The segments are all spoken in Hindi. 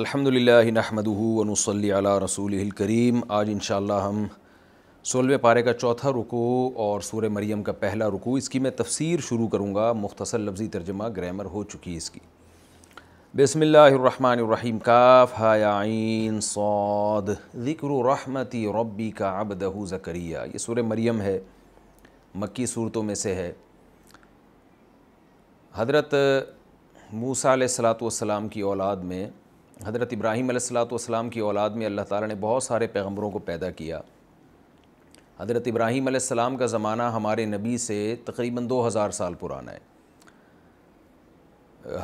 अल्हम्दुलिल्लाह व नुसल्ली अला रसूल करीम आज इन हम सोलवे पारे का चौथा रुकू और सूर मरियम का पहला रुकू इसकी मैं तफसीर शुरू करूँगा मुख्तसर लफ्ज़ी तर्जमा ग्रामर हो चुकी है इसकी बसमीम काफ़ हायान सौद ज़िक्र रहमती रब्बी का अबदहू ज़करिया ये सूर मरियम है मक्की सूरतों में से है हज़रत मूसा सलाम की औलाद में हज़रत इब्राहीम सलाम की औलाद में अल्लाह ताला ने बहुत सारे पैगम्बरों को पैदा किया हज़रत इब्राहीम सलाम का ज़माना हमारे नबी से तकरीबन दो हज़ार साल पुराना है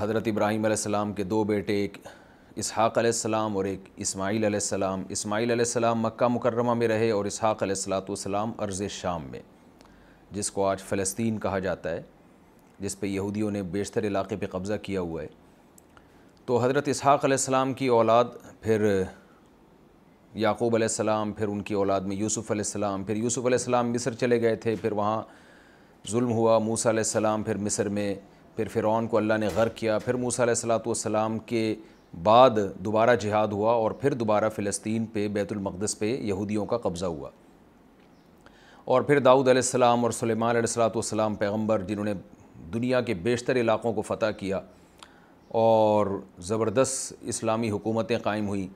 हज़रत इब्राहीम सलाम के दो बेटे एक इसहाक़ और एक इस्माईल सलाम इस्माईल सलाम मक्का मुकर्रमा में रहे और इसहाक़ सलाम अर्ज़ शाम में जिसको आज फ़लस्तीन कहा जाता है जिस पर यहूदियों ने बेशतर इलाके पर कब्ज़ा किया हुआ है तो हज़रत इसहाक़ की औलाद फिर याकूब आसमाम फिर उनकी औलाद में यूसुफ़ आसमाम फिर यूसुफ़ आसमाम मिस्र चले गए थे फिर वहाँ जुल्म हुआ मूसा आसमाम फिर मिस्र में फिर फ़िरौन को अल्लाह ने गर किया फिर मूसा सलातम के बाद दोबारा जिहाद हुआ और फिर दोबारा फ़िलिस्तीन पे बैतुलमक़दस पे यहूदियों का कब्ज़ा हुआ और फिर दाऊद सलाम और सलेमान सलाम पैगम्बर जिन्होंने दुनिया के बेशतर इलाक़ों को फ़तह किया और ज़बरदस्त इस्लामी हुकूमतें कायम हुई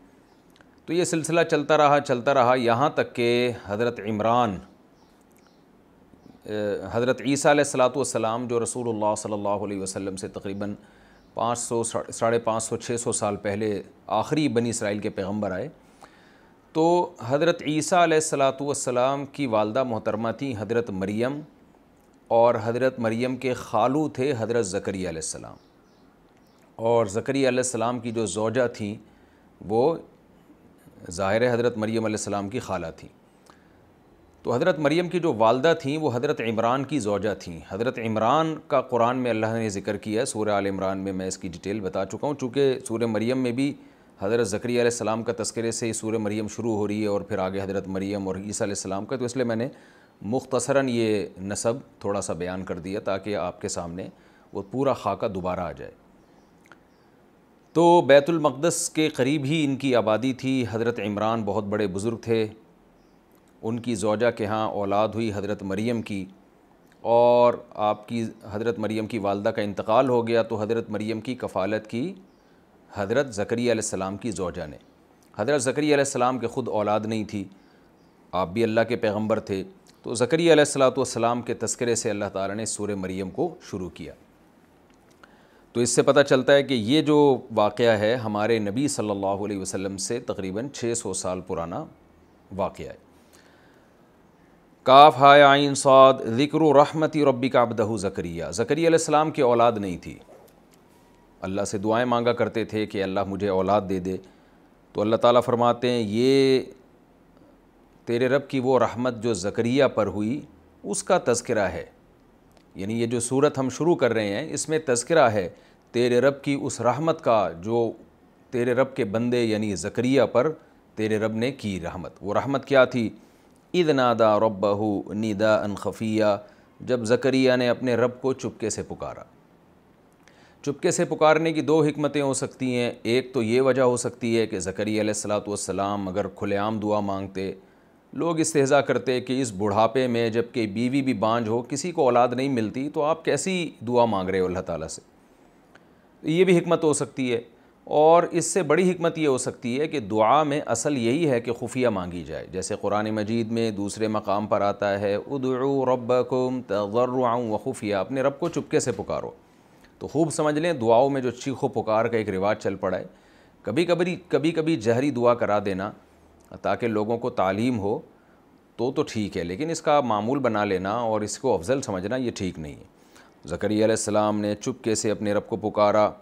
तो ये सिलसिला चलता रहा चलता रहा यहाँ तक कि हज़रत इमरान हज़रत ईसा सलाम जो रसूलुल्लाह सल्लल्लाहु अलैहि वसल्लम से तकरीबन पाँच सौ साढ़े पाँच सौ छः सौ साल पहले आखिरी बनी इसराइल के पैगम्बर आए तो हज़रत ईसा सलाम की वालदा मोहतरमा थी हज़रत मरियम और हज़रत मरीम के खालू थे हज़रत ज़करिया और ज़करिया की जो जोजा थी वो ज़ाहिर हज़रत मरीम सलाम की खाला थी तो हज़रत मरीम की जो वालदा थी वो हज़रत इमरान की जोजा थी हज़रत इमरान का कुरान में अल्लाह ने ज़िक्र किया है सूर्य आल इमरान में मैं इसकी डिटेल बता चुका हूँ चूँकि सूर्य मरीम में भी हज़रत ज़करिया का तस्करे से ही सूर्य मरीम शुरू हो रही है और फिर आगे हज़रत मरीम और ईसा का तो इसलिए मैंने मुख्तसरा ये नसब थोड़ा सा बयान कर दिया ताकि आपके सामने वो पूरा खाका दोबारा आ जाए तो बैतुलमक़दस के करीब ही इनकी आबादी थी हज़रत इमरान बहुत बड़े बुज़ुर्ग थे उनकी जोजा के यहाँ औलाद हुई हज़रत मरीम की और आपकी हज़रत मरीम की वालदा का इंतकाल हो गया तो हज़रत मरीम की कफ़ालत की हज़रत ज़करी सलाम की जोजा ने हज़रत ज़करी सलाम के ख़ुद औलाद नहीं थी आप भी अल्लाह के पैगम्बर थे तो ज़करिया सलाम के तस्करे से अल्लाह ताला ने सूर मरीम को शुरू किया तो इससे पता चलता है कि ये जो वाक़ है हमारे नबी सल्लल्लाहु अलैहि वसल्लम से तकरीबन 600 साल पुराना वाक़ है काफ़ हाय आइन साद ज़िक्र रहमती रब्बी का अबदह ज़करिया ज़करिया सलाम की औलाद नहीं थी अल्लाह से दुआएं मांगा करते थे कि अल्लाह मुझे औलाद दे दे तो अल्लाह ताला फरमाते हैं ये तेरे रब की वो रहमत जो ज़करिया पर हुई उसका तस्करा है यानी ये जो सूरत हम शुरू कर रहे हैं इसमें तस्करा है तेरे रब की उस रहमत का जो तेरे रब के बंदे यानी ज़करिया पर तेरे रब ने की रहमत वो रहमत क्या थी ईद नादा रबहू नीदा अन खफिया जब ज़करिया ने अपने रब को चुपके से पुकारा चुपके से पुकारने की दो हमतें हो सकती हैं एक तो ये वजह हो सकती है कि ज़करिया सलात वसलाम अगर खुलेआम दुआ मांगते लोग इस्तेजा करते कि इस बुढ़ापे में जबकि बीवी भी बांझ हो किसी को औलाद नहीं मिलती तो आप कैसी दुआ मांग रहे हो अल्लाह ताला से ये भी हमत हो सकती है और इससे बड़ी हमत ये हो सकती है कि दुआ में असल यही है कि खुफिया मांगी जाए जैसे कुरान मजीद में दूसरे मकाम पर आता है उदू रब कुम व खुफिया अपने रब को चुपके से पुकारो तो खूब समझ लें दुआओं में जो चीखो पुकार का एक रिवाज चल पड़ा है कभी कभी कभी कभी जहरी दुआ करा देना ताकि लोगों को तालीम हो तो तो ठीक है लेकिन इसका मामूल बना लेना और इसको अफजल समझना ये ठीक नहीं है ज़करिया ने चुपके से अपने रब को पुकारा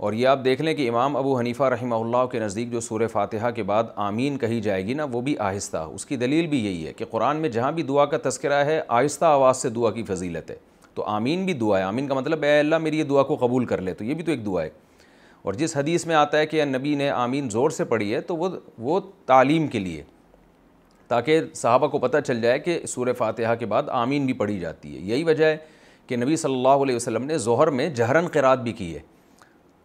और ये आप देख लें कि इमाम अबू हनीफ़ा रही के नज़दीक जो सूर्य फातहा के बाद आमीन कही जाएगी ना वो भी आहिस्ता उसकी दलील भी यही है कि कुरान में जहाँ भी दुआ का तस्करा है आहिस्ता आवाज़ से दुआ की फजीलत है तो आमीन भी दुआ है आमीन का मतलब अल्लाह मेरी ये दुआ को कबूल कर ले तो ये भी तो एक दुआ है और जिस हदीस में आता है कि नबी ने आमीन ज़ोर से पढ़ी है तो वो वो तालीम के लिए ताकि साहबा को पता चल जाए कि सूर फातहा के बाद आमीन भी पढ़ी जाती है यही वजह है कि नबी सल्लल्लाहु अलैहि वसल्लम ने जहर में जहरन क़रात भी की है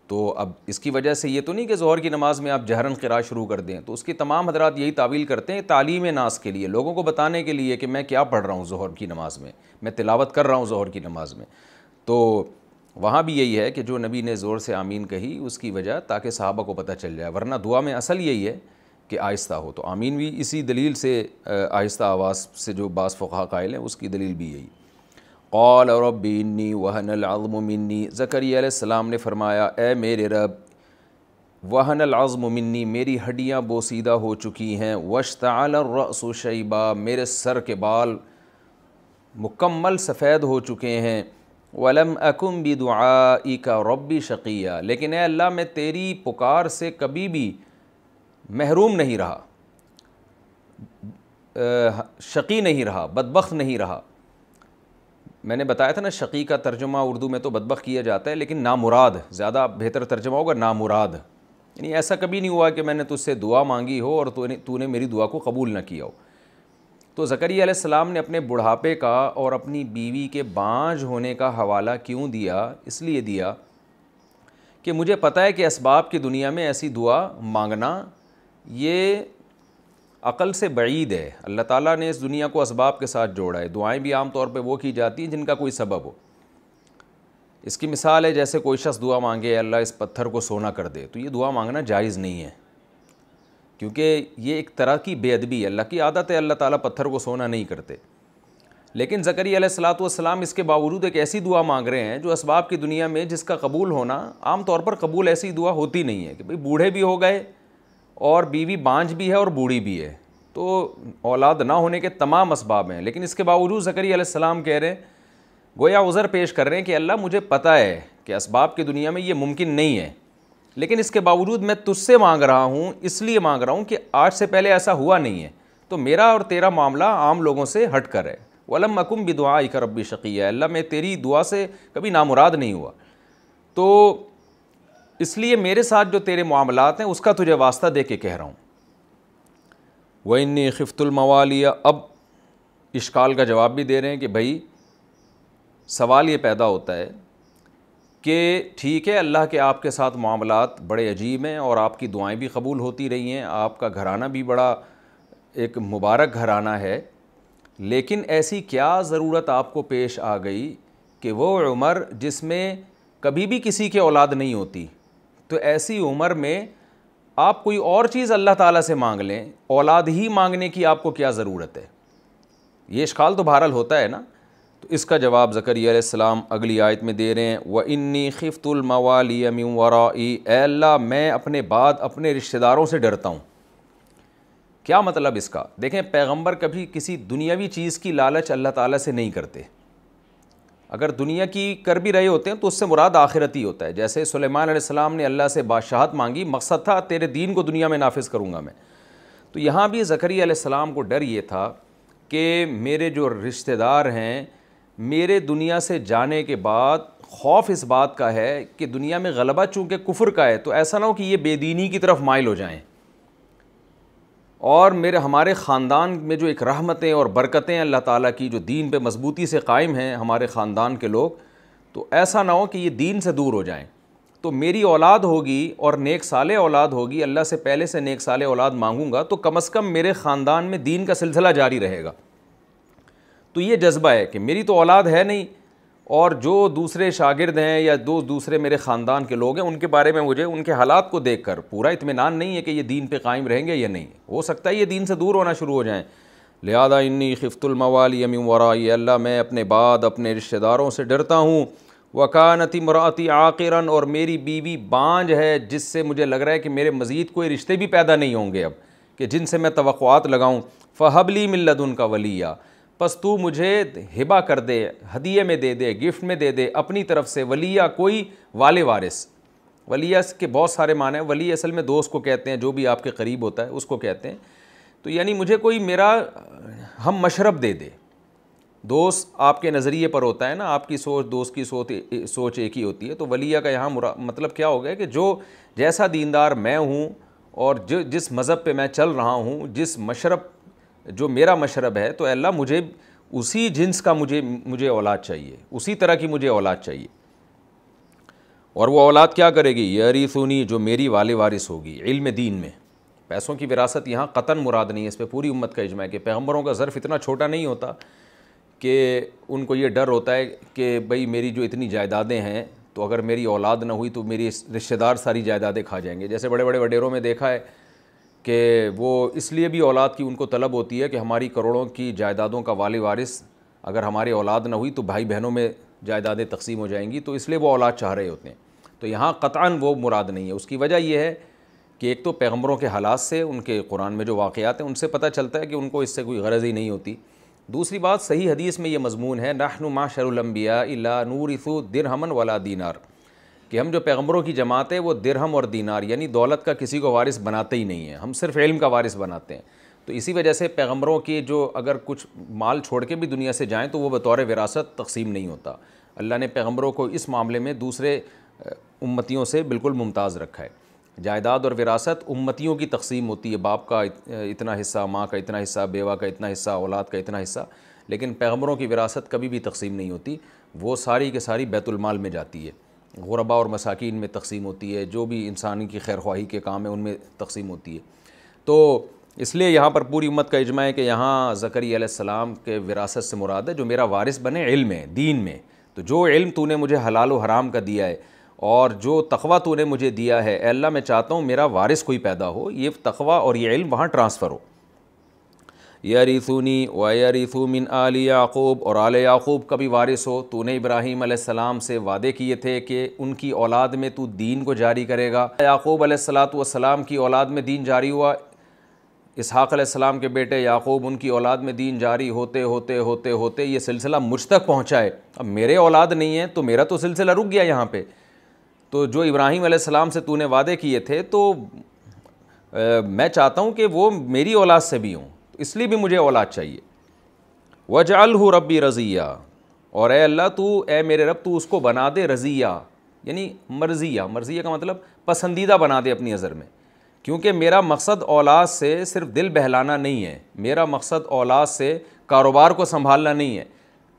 तो अब इसकी वजह से ये तो नहीं कि जहर की नमाज़ में आप जहरन क़रात शुरू कर दें तो उसकी तमाम हजरात यही तावील करते हैं तालीम नास के लिए लोगों को बताने के लिए कि मैं क्या पढ़ रहा हूँ जहर की नमाज़ में मैं तिलावत कर रहा हूँ जहर की नमाज़ में तो वहाँ भी यही है कि जो नबी ने ज़ोर से आमीन कही उसकी वजह ताकि सहाबा को पता चल जाए वरना दुआ में असल यही है कि आहिस्ता हो तो आमीन भी इसी दलील से आहिस्ता आवाज़ से जो बास फ़ा कायल है उसकी दलील भी यही कौल और बीनी वहन आज़मिन्नी ज़करियाम ने फरमाया ए मेरे रब वहन आज़मिन्नी मेरी हड्डियाँ बोसीदा हो चुकी हैं वशतालरसुशैबा मेरे सर के बाल मुकम्मल सफ़ेद हो चुके हैं वलम अकुम बी दुआ का रब्बी शकिया लेकिन अल्लाह मैं तेरी पुकार से कभी भी महरूम नहीं रहा शकी नहीं रहा बदबक नहीं रहा मैंने बताया था ना शकी का तर्जुमा उर्दू में तो बदबक किया जाता है लेकिन नामुराद ज़्यादा बेहतर तर्जुमा होगा नामुराद यानी ऐसा कभी नहीं हुआ कि मैंने तुझसे दुआ मांगी हो और तूने मेरी दुआ को कबूल ना किया हो तो ज़करिया सलाम ने अपने बुढ़ापे का और अपनी बीवी के बाँझ होने का हवाला क्यों दिया इसलिए दिया कि मुझे पता है कि इसबाब की दुनिया में ऐसी दुआ मांगना ये अकल से बईद है अल्लाह ताला ने इस दुनिया को इसबाब के साथ जोड़ा है दुआएं भी आम तौर पर वो की जाती हैं जिनका कोई सबब हो इसकी मिसाल है जैसे कोई शख्स दुआ मांगे अल्लाह इस पत्थर को सोना कर दे तो ये दुआ मांगना जायज़ नहीं है क्योंकि ये एक तरह की बेअदबी है अल्लाह की आदत है अल्लाह ताला पत्थर को सोना नहीं करते लेकिन ज़करी सलाम इसके बावजूद एक ऐसी दुआ मांग रहे हैं जो इसबाब की दुनिया में जिसका कबूल होना आम तौर पर कबूल ऐसी दुआ होती नहीं है कि भाई बूढ़े भी हो गए और बीवी बांझ भी है और बूढ़ी भी है तो औलाद ना होने के तमाम असबाब हैं लेकिन इसके बावजूद ज़करी सलाम कह रहे हैं गोया उज़र पेश कर रहे हैं कि अल्लाह मुझे पता है कि इसबाब की दुनिया में ये मुमकिन नहीं है लेकिन इसके बावजूद मैं तुझसे मांग रहा हूँ इसलिए मांग रहा हूँ कि आज से पहले ऐसा हुआ नहीं है तो मेरा और तेरा मामला आम लोगों से हट कर है वलम मकुम भी दुआ कर रबी शकी है अल्लाह मैं तेरी दुआ से कभी नामुराद नहीं हुआ तो इसलिए मेरे साथ जो तेरे मामलात हैं उसका तुझे वास्ता दे के कह रहा हूँ व इन खिफ्तुलमवालिया अब इश्काल का जवाब भी दे रहे हैं कि भाई सवाल ये पैदा होता है कि ठीक है अल्लाह के आपके साथ मामला बड़े अजीब हैं और आपकी दुआएं भी कबूल होती रही हैं आपका घराना भी बड़ा एक मुबारक घराना है लेकिन ऐसी क्या ज़रूरत आपको पेश आ गई कि वो उम्र जिसमें कभी भी किसी के औलाद नहीं होती तो ऐसी उम्र में आप कोई और चीज़ अल्लाह ताला से मांग लें औलाद ही मांगने की आपको क्या ज़रूरत है ये इश्काल तो बहरहाल होता है ना तो इसका जवाब ज़करियाम अगली आयत में दे रहे हैं व इन्नी खिफ्तुलमवाली वरा एल्ला मैं अपने बाद अपने रिश्तेदारों से डरता हूँ क्या मतलब इसका देखें पैगंबर कभी किसी दुनियावी चीज़ की लालच अल्लाह ताला से नहीं करते अगर दुनिया की कर भी रहे होते हैं तो उससे मुराद आखिरत ही होता है जैसे सुलेमान ने अल्लाह से बादशाहत मांगी मकसद था तेरे दीन को दुनिया में नाफिज करूँगा मैं तो यहाँ भी ज़करी सलाम को डर ये था कि मेरे जो रिश्तेदार हैं मेरे दुनिया से जाने के बाद खौफ इस बात का है कि दुनिया में गलबा चूँकि कुफर का है तो ऐसा ना हो कि ये बेदीनी की तरफ माइल हो जाएँ और मेरे हमारे ख़ानदान में जो एक रहमतें और बरकतें अल्लाह ताला की जो दीन पे मजबूती से कायम हैं हमारे ख़ानदान के लोग तो ऐसा ना हो कि ये दीन से दूर हो जाएं तो मेरी औलाद होगी और नेक साल औलाद होगी अल्लाह से पहले से नेक साल औलाद मांगूंगा तो कम अज़ कम मेरे ख़ानदान में दीन का सिलसिला जारी रहेगा तो ये जज्बा है कि मेरी तो औलाद है नहीं और जो दूसरे शागिर्द हैं या दो दूसरे मेरे ख़ानदान के लोग हैं उनके बारे में मुझे उनके हालात को देख कर पूरा इतमान नहीं है कि ये दीन पे कायम रहेंगे या नहीं हो सकता है ये दीन से दूर होना शुरू हो जाएं लिहाजा इन्नी खिफ्तुलमवाल यमी वरा अल्लाह मैं अपने बाद अपने रिश्तेदारों से डरता हूँ वकानती मराती आकरन और मेरी बीवी बांझ है जिससे मुझे लग रहा है कि मेरे मज़ीद कोई रिश्ते भी पैदा नहीं होंगे अब कि जिनसे मैं तो लगाऊँ फ़हबली मिल्लद उनका वलिया बस तू मुझे हिबा कर दे हदिये में दे दे गिफ्ट में दे दे अपनी तरफ से वलिया कोई वाले वारिस वलिया के बहुत सारे माने हैं वली असल में दोस्त को कहते हैं जो भी आपके करीब होता है उसको कहते हैं तो यानी मुझे कोई मेरा हम मशरब दे दे दोस्त आपके नज़रिए पर होता है ना आपकी सोच दोस्त की सोच सोच एक ही होती है तो वलिया का यहाँ मतलब क्या हो गया कि जो जैसा दीनदार मैं हूँ और जो जिस मज़हब पे मैं चल रहा हूँ जिस मशरब जो मेरा मशरब है तो अल्लाह मुझे उसी जिन्स का मुझे मुझे औलाद चाहिए उसी तरह की मुझे औलाद चाहिए और वो औलाद क्या करेगी यरी सुनी जो मेरी वाले वारिस होगी इल्म दीन में पैसों की विरासत यहाँ कतन मुराद नहीं है इस पर पूरी उम्मत का इजमा है कि पैगम्बरों का ज़र्फ़ इतना छोटा नहीं होता कि उनको ये डर होता है कि भाई मेरी जो इतनी जायदादें हैं तो अगर मेरी औलाद ना हुई तो मेरी रिश्तेदार सारी जायदादें खा जाएंगे जैसे बड़े बड़े वडेरों में देखा है कि वो इसलिए भी औलाद की उनको तलब होती है कि हमारी करोड़ों की जायदादों का वाले वारिस अगर हमारी औलाद ना हुई तो भाई बहनों में जायदादें तकसीम हो जाएंगी तो इसलिए वो औलाद चाह रहे होते हैं तो यहाँ कतान वो मुराद नहीं है उसकी वजह यह है कि एक तो पैगम्बरों के हालात से उनके कुरान में जो वाक़ात हैं उनसे पता चलता है कि उनको इससे कोई गरज ही नहीं होती दूसरी बात सही हदीस में ये मजमून है नाहनु माशरम्बिया दिन हमन वला दीनार कि हम जो पैगम्बरों की जमात है वो दिरहम और दीनार यानी दौलत का किसी को वारिस बनाते ही नहीं है हम सिर्फ इल्म का वारिस बनाते हैं तो इसी वजह से पैगम्बरों के जो अगर कुछ माल छोड़ के भी दुनिया से जाएँ तो वो बतौर विरासत तकसीम नहीं होता अल्लाह ने पैगम्बरों को इस मामले में दूसरे उम्मतियों से बिल्कुल मुमताज़ रखा है जायदाद और विरासत उम्मतियों की तकसीम होती है बाप का इतना हिस्सा माँ का इतना हिस्सा बेवा का इतना हिस्सा औलाद का इतना हिस्सा लेकिन पैगम्बरों की विरासत कभी भी तकसीम नहीं होती वो सारी के सारी बैतुलमाल में जाती है गुरबा और मसाकिन में तकसीम होती है जो भी इंसान की खैर ख्वाही के काम है उनमें तकसीम होती है तो इसलिए यहाँ पर पूरी उम्मत का इजमा है कि यहाँ ज़करी आलाम के विरासत से मुराद है जो मेरा वारिस बने इल में दीन में तो जो इल्म तूने मुझे हलाल व हराम का दिया है और जो तखवा तूने मुझे दिया है अल्लाह मैं चाहता हूँ मेरा वारिस कोई पैदा हो ये तखवा और ये इल्म वहाँ ट्रांसफ़र हो यरिसुनी व यरिसु मिन आल याकूब और आले याकूब का भी वारिस हो तूने इब्राहीम अलैहिस्सलाम से वादे किए थे कि उनकी औलाद में तू दीन को जारी करेगा याकूब अलैहिस्सलाम की औलाद में दीन जारी हुआ इसहाक़ अलैहिस्सलाम के बेटे याकूब उनकी औलाद में दीन जारी होते होते होते होते ये सिलसिला मुझ तक पहुँचाए अब मेरे औलाद नहीं है तो मेरा तो सिलसिला रुक गया यहाँ पर तो जो इब्राहीम आसमाम से तूने वादे किए थे तो आ, मैं चाहता हूँ कि वो मेरी औलाद से भी हों इसलिए भी मुझे औलाद चाहिए वजाल हो रबी रज़िया और ए अल्लाह तू ए मेरे रब तू उसको बना दे रज़िया यानी मर्ज़िया मर्ज़िया का मतलब पसंदीदा बना दे अपनी नज़र में क्योंकि मेरा मकसद औलाद से सिर्फ दिल बहलाना नहीं है मेरा मकसद औलाद से कारोबार को संभालना नहीं है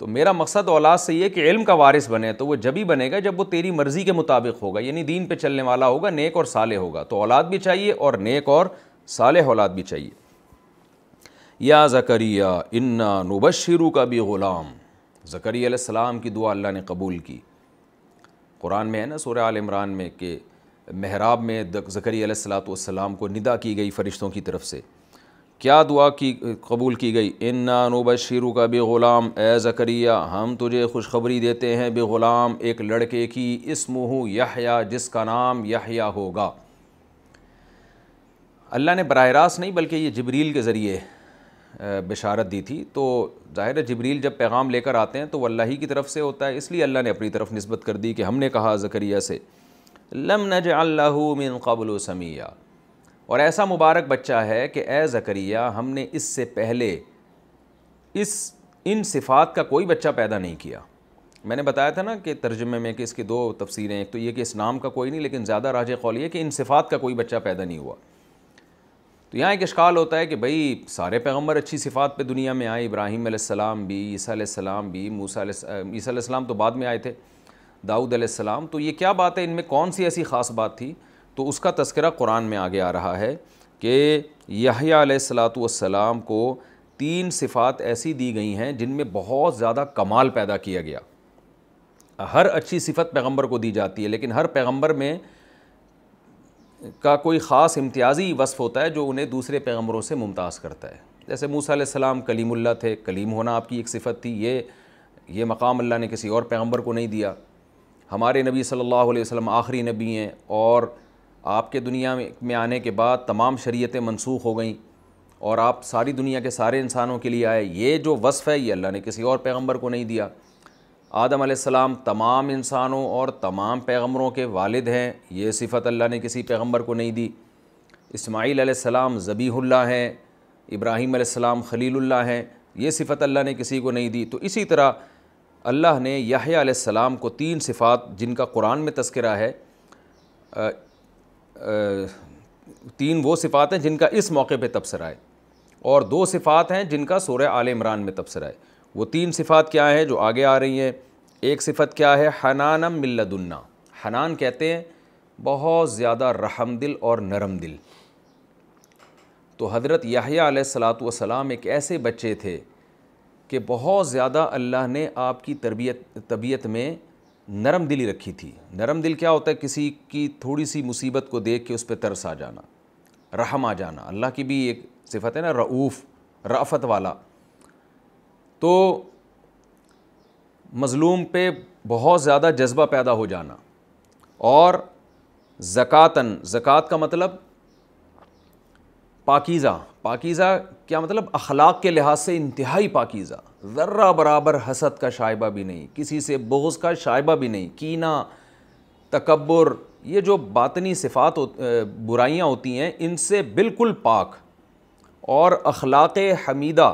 तो मेरा मकसद औलाद से ये कि इल्म का वारिस बने तो वो जब ही बनेगा जब वो तेरी मर्ज़ी के मुताबिक होगा यानी दीन पे चलने वाला होगा नेक और साले होगा तो औलाद भी चाहिए और नेक और साले औलाद भी चाहिए या ज़करिया इन्ना नुबशरू का भी ग़ुलाम सलाम की दुआ अल्लाह ने कबूल की कुरान में है ना सूर्य आल इमरान में कि महराब में वसलाम को निदा की गई फ़रिश्तों की तरफ से क्या दुआ की कबूल की गई इन्ना नानुबशीरू का बे ग़ुलाम ए ज़करिया हम तुझे खुशखबरी देते हैं बे ग़ुलाम एक लड़के की इसमह यहया जिसका नाम यहया होगा अल्लाह ने बरह रास्त नहीं बल्कि ये जबरील के ज़रिए बशारत दी थी तो ज़ाहिर जबरील जब पैगाम लेकर आते हैं तो वल्ला ही की तरफ से होता है इसलिए अल्लाह ने अपनी तरफ नस्बत कर दी कि हमने कहा जकरिया से लम नज मिन कबल समिया और ऐसा मुबारक बच्चा है कि ए जकरिया हमने इससे पहले इस इन सिफ़ात का कोई बच्चा पैदा नहीं किया मैंने बताया था ना कि तर्जमे में कि इसके दो तफसीरें एक तो ये कि इस नाम का कोई नहीं लेकिन ज़्यादा राज कौल ये कि इन सिफ़ात का कोई बच्चा पैदा नहीं हुआ तो यहाँ एक इश्काल होता है कि भाई सारे पैगम्बर अच्छी सिफात पे दुनिया में आए इब्राहिम सलाम भी ईसीम भी मूसा ईसीम तो बाद में आए थे दाऊद सलाम तो ये क्या बात है इनमें कौन सी ऐसी ख़ास बात थी तो उसका तस्करा कुरान में आगे आ रहा है कि यहिया सलाम को तीन सिफात ऐसी दी गई हैं जिनमें बहुत ज़्यादा कमाल पैदा किया गया हर अच्छी सिफत पैगम्बर को दी जाती है लेकिन हर पैगम्बर में का कोई ख़ास इम्तियाज़ी वसफ़ होता है जो उन्हें दूसरे पैगम्बरों से मुमताज़ करता है जैसे मूसा सलाम कलीमुल्ला थे कलीम होना आपकी एक सिफत थी ये ये मकाम अल्लाह ने किसी और पैगम्बर को नहीं दिया हमारे नबी सल्लल्लाहु अलैहि वसल्लम आखिरी नबी हैं और आपके दुनिया में आने के बाद तमाम शरीतें मनसूख हो गईं और आप सारी दुनिया के सारे इंसानों के लिए आए ये जो वसफ़ है ये अल्लाह ने किसी और पैगम्बर को नहीं दिया आदम आसमाम तमाम इंसानों और तमाम पैगम्बरों के वालिद हैं ये सिफत अल्लाह ने किसी पैगम्बर को नहीं दी इसमाईल सलाम ज़बीहुल्ला हैं इब्राहीम सलाम खलीलुल्ला हैं ये सिफत अल्लाह ने किसी को नहीं दी तो इसी तरह अल्लाह ने याहिया सलाम को तीन सिफ़ात जिनका कुरान में तस्करा है आ, आ, तीन वो सिफ़ात हैं जिनका इस मौके पर तबसरा है और दो सिफ़ात हैं जिनका सोर आल इमरान में तबसरा है वो तीन सिफ़ात क्या हैं जो आगे आ रही हैं एक सिफ़त क्या है हनानम मिल्लदुन्ना हनान कहते हैं बहुत ज़्यादा रहम दिल और नरम दिल तो हज़रत याहिया वसलाम एक ऐसे बच्चे थे कि बहुत ज़्यादा अल्लाह ने आपकी तरबियत तबीयत में नरम दिली रखी थी नरम दिल क्या होता है किसी की थोड़ी सी मुसीबत को देख के उस पर तरस आ जाना रहम आ जाना अल्लाह की भी एक सिफत है ना रऊफ़ राफत वाला तो मज़लूम पे बहुत ज़्यादा जज्बा पैदा हो जाना और ज़क़ातन ज़क़़त का मतलब पाकीज़ा पाकीज़ा क्या मतलब अखलाक के लिहाज से इंतहाई पाकीज़ा ज़र्रा बराबर हसद का शाइबा भी नहीं किसी से बोझ का शाइबा भी नहीं कीना तकबर ये जो बातनी सिफात हो, बुराइयाँ होती हैं इनसे बिल्कुल पाक और अखलाक हमीदा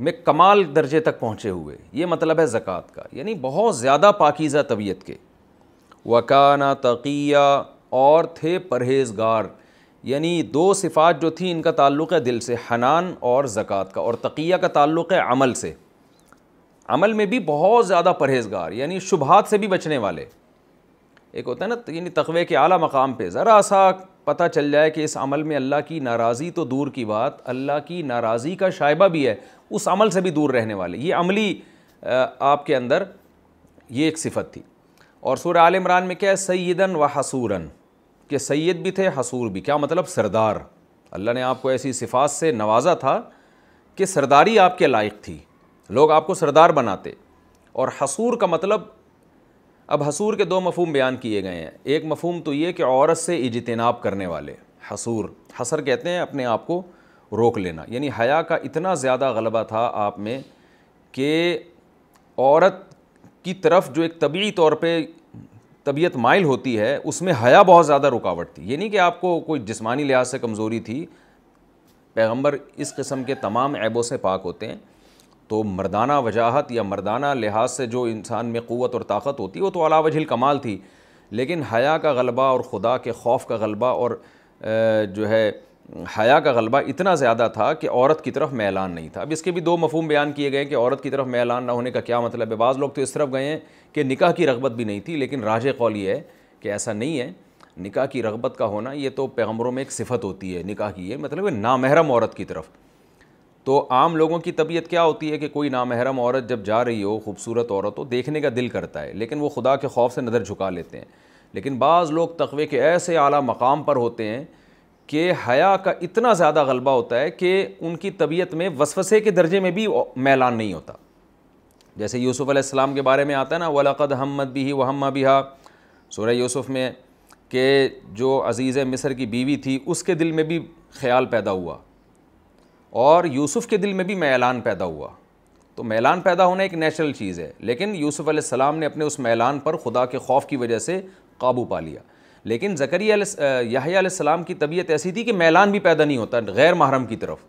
में कमाल दर्जे तक पहुँचे हुए ये मतलब है ज़क़़त का यानी बहुत ज़्यादा पाकिज़ा तबीयत के वकाना तकिया और थे परहेज़गार यानी दो सिफ़ात जो थी इनका ताल्लुक़ है दिल से हनान और ज़क़़त का और तकिया का ताल्लुक़ है अमल से अमल में भी बहुत ज़्यादा परहेज़गार यानी शुबहत से भी बचने वाले एक होता है ना यानी तकवे के अली मकाम पे ज़रा सा पता चल जाए कि इस अमल में अल्लाह की नाराज़ी तो दूर की बात अल्लाह की नाराज़ी का शायबा भी है उस अमल से भी दूर रहने वाले ये अमली आपके अंदर ये एक सिफत थी और सूर आल इमरान में क्या है सैदन व हसूरन के सैद भी थे हसूर भी क्या मतलब सरदार अल्लाह ने आपको ऐसी सिफात से नवाजा था कि सरदारी आपके लायक थी लोग आपको सरदार बनाते और हसूर का मतलब अब हसूर के दो मफहम बयान किए गए हैं एक मफहम तो ये कि औरत से इजतनाब करने वाले हसूर हसर कहते हैं अपने आप को रोक लेना यानी हया का इतना ज़्यादा गलबा था आप में कि औरत की तरफ जो एक तबी तौर पे तबीयत माइल होती है उसमें हया बहुत ज़्यादा रुकावट थी ये नहीं कि आपको कोई जिस्मानी लिहाज से कमज़ोरी थी पैगंबर इस किस्म के तमाम ऐबों से पाक होते हैं तो मर्दाना वजाहत या मर्दाना लिहाज से जो इंसान में क़वत और ताकत होती वो तो अलावजिल कमाल थी लेकिन हया का गलबा और ख़ुदा के खौफ का गलबा और जो है हया का गलबा इतना ज़्यादा था कि औरत की तरफ मैलान नहीं था अब इसके भी दो मफहम बयान किए गए कि औरत की तरफ मैलान ना होने का क्या मतलब है बाज़ लोग तो इस तरफ गए हैं कि निकाह की रगबत भी नहीं थी लेकिन राज कौल ये है कि ऐसा नहीं है निकाह की रगबत का होना ये तो पैगम्बरों में एक सिफत होती है निकाह की ये मतलब नामहरम औरत की तरफ तो आम लोगों की तबीयत क्या होती है कि कोई नामहरम औरत जब जा रही हो खूबसूरत औरत हो देखने का दिल करता है लेकिन वो खुदा के खौफ से नज़र झुका लेते हैं लेकिन बाज़ लोग तकवे के ऐसे अली मकाम पर होते हैं कि हया का इतना ज़्यादा गलबा होता है कि उनकी तबीयत में वसवसे के दर्जे में भी मैलान नहीं होता जैसे यूसुफ़ आसमाम के बारे में आता है ना वलाक़द हमद भी वहम बिहा सूर्य यूसुफ़ में कि जो अज़ीज़ मिस्र की बीवी थी उसके दिल में भी ख्याल पैदा हुआ और यूसुफ़ के दिल में भी मैलान पैदा हुआ तो मैलान पैदा होना एक नेचुरल चीज़ है लेकिन यूसुफ़ ने अपने उस मैलान पर खुदा के खौफ की वजह से काबू पा लिया लेकिन जकरिया सलाम की तबीयत ऐसी थी कि मैलान भी पैदा नहीं होता गैर महरम की तरफ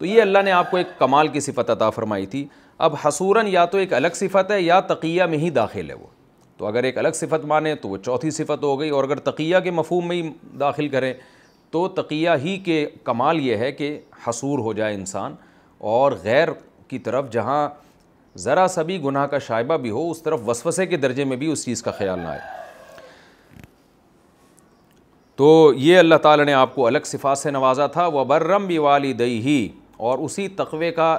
तो ये अल्लाह ने आपको एक कमाल की सिफत अता फरमाई थी अब हसूरन या तो एक अलग सिफत है या तकिया में ही दाखिल है वो तो अगर एक अलग सिफत माने तो वो चौथी सिफत हो गई और अगर तकिया के मफहम में ही दाखिल करें तो तकिया ही के कमाल ये है कि हसूर हो जाए इंसान और गैर की तरफ जहाँ ज़रा सा भी गुनाह का शायबा भी हो उस तरफ वसवसे के दर्जे में भी उस चीज़ का ख्याल ना आए तो ये अल्लाह ताला ने आपको अलग सिफात से नवाजा था व बर्रम भी वाली दई ही और उसी तकवे का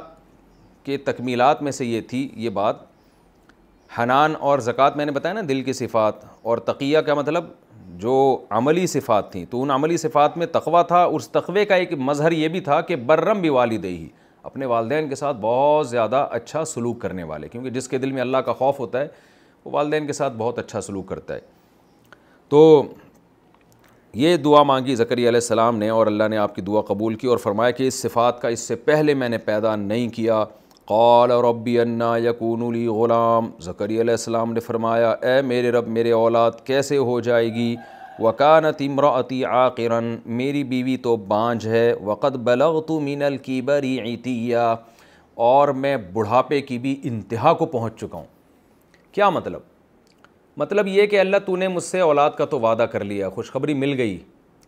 के तकमीलात में से ये थी ये बात हनान और ज़क़ात मैंने बताया ना दिल की सिफ़ात और तकिया का मतलब जो अमली सिफ़ात थी तो उन अमली सिफ़ात में तकवा था उस तकवे का एक मज़हर ये भी था कि बर्रम भी वाली दही अपने वालदेन के साथ बहुत ज़्यादा अच्छा सलूक करने वाले क्योंकि जिसके दिल में अल्लाह का खौफ होता है वो वालदेन के साथ बहुत अच्छा सलूक करता है तो ये दुआ मांगी ज़करी सलाम ने और अल्लाह ने आपकी दुआ कबूल की और फरमाया कि इस सिफ़ात का इससे पहले मैंने पैदा नहीं किया कौल और रबी अन्ना यकूनली ग़ुलाम ज़करी ने फरमाया ए मेरे रब मेरे औलाद कैसे हो जाएगी वकानत इमराती आकरन मेरी बीवी तो बांझ है वक़त बलग तो मीनल की बरी ईतिया और मैं बुढ़ापे की भी इंतहा को पहुँच चुका हूँ क्या मतलब मतलब ये कि अल्लाह तूने मुझसे औलाद का तो वादा कर लिया खुशखबरी मिल गई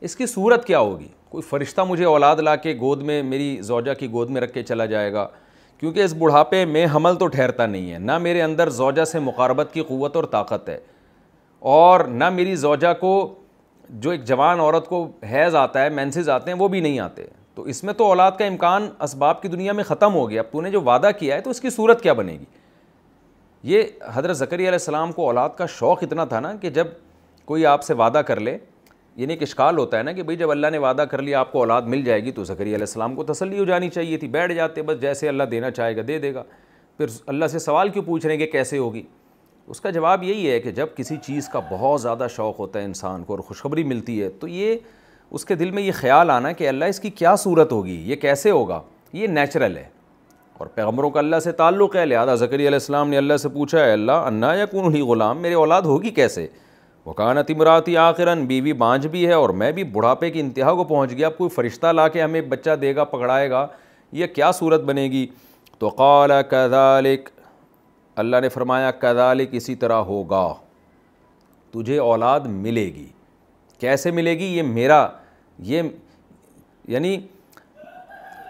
इसकी सूरत क्या होगी कोई फ़रिश्ता मुझे औलाद ला के गोद में मेरी जौजा की गोद में रख के चला जाएगा क्योंकि इस बुढ़ापे में हमल तो ठहरता नहीं है ना मेरे अंदर जौजा से मुकारबत की क़वत और ताकत है और ना मेरी जौजा को जो एक जवान औरत को हैज़ आता है मैंसेज आते हैं वो भी नहीं आते तो इसमें तो औलाद का इम्कान इसबाब की दुनिया में ख़त्म हो गया अब तूने जो वादा किया है तो इसकी सूरत क्या बनेगी ये हज़रत ज़करिया को औलाद का शौक़ इतना था ना कि जब कोई आपसे वादा कर ले यानी एक इश्काल होता है ना कि भाई जब अल्लाह ने वादा कर लिया आपको औलाद मिल जाएगी तो ज़करिया को तसली हो जानी चाहिए थी बैठ जाते बस जैसे अल्लाह देना चाहेगा दे देगा फिर अल्लाह से सवाल क्यों पूछ रहे हैं कि कैसे होगी उसका जवाब यही है कि जब किसी चीज़ का बहुत ज़्यादा शौक़ होता है इंसान को और खुशखबरी मिलती है तो ये उसके दिल में ये ख्याल आना कि अल्लाह इसकी क्या सूरत होगी ये कैसे होगा ये नेचुरल है और पैगम्बरों का अल्लाह से ताल्लुक़ है लिहाजा ज़करी आसमाम ने अल्लाह से पूछा है अल्लाह अन्ना या कौन ही ग़ुलाम मेरी औलाद होगी कैसे वकानत इमराती आखिरन बीवी बांझ भी है और मैं भी बुढ़ापे की इंतहा को पहुँच गया अब कोई फ़रिश्ता ला के हमें बच्चा देगा पकड़ाएगा यह क्या सूरत बनेगी तो कौल कदालिक अल्लाह ने फरमाया कदालिक इसी तरह होगा तुझे औलाद मिलेगी कैसे मिलेगी ये मेरा ये यानी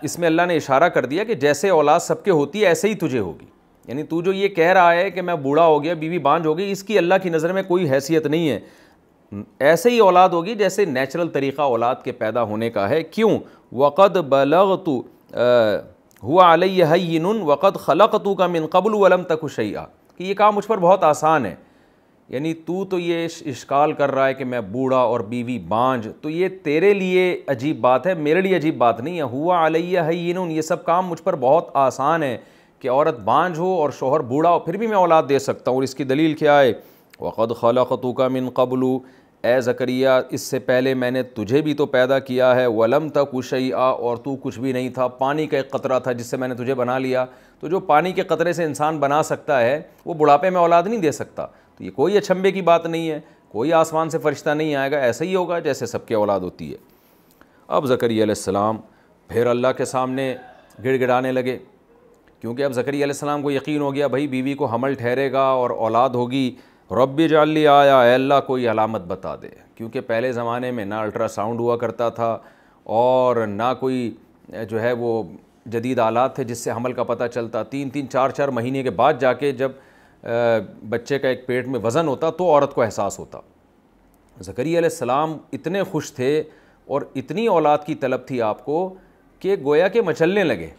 इसमें अल्लाह ने इशारा कर दिया कि जैसे औलाद सबके होती है ऐसे ही तुझे होगी यानी तू जो ये कह रहा है कि मैं बूढ़ा हो गया बीवी बांझ हो गई इसकी अल्लाह की नज़र में कोई हैसियत नहीं है ऐसे ही औलाद होगी जैसे नेचुरल तरीक़ा औलाद के पैदा होने का है क्यों वक़द बलग तू हुआ अलैन वक़द खलक तू का मिन कबल वलम तक कि ये काम मुझ पर बहुत आसान है यानी तू तो ये इश्काल कर रहा है कि मैं बूढ़ा और बीवी बांझ तो ये तेरे लिए अजीब बात है मेरे लिए अजीब बात नहीं है हुआ अलैया है ये ये सब काम मुझ पर बहुत आसान है कि औरत बांझ हो और शोहर बूढ़ा हो फिर भी मैं औलाद दे सकता हूँ और इसकी दलील क्या है वक़द खला खतू का मिन कबलू ए ज़करिया इससे पहले मैंने तुझे भी तो पैदा किया है वलम था कुशई आ और तू कुछ भी नहीं था पानी का एक कतरा था जिससे मैंने तुझे बना लिया तो जो पानी के कतरे से इंसान बना सकता है वो बुढ़ापे में औलाद नहीं दे सकता तो ये कोई अचंभे की बात नहीं है कोई आसमान से फरिश्ता नहीं आएगा ऐसा ही होगा जैसे सबके औलाद होती है अब ज़करीसम फिर अल्लाह के सामने गिड़गिड़ाने लगे क्योंकि अब ज़करीसम को यकीन हो गया भाई बीवी को हमल ठहरेगा और औलाद होगी रब जाली आया अल्लाह कोई अलामत बता दे क्योंकि पहले ज़माने में ना अल्ट्रासाउंड हुआ करता था और ना कोई जो है वो जदीद आलात थे जिससे हमल का पता चलता तीन तीन चार चार महीने के बाद जाके जब बच्चे का एक पेट में वज़न होता तो औरत को एहसास होता ज़करी सलाम इतने खुश थे और इतनी औलाद की तलब थी आपको कि गोया के मचलने लगे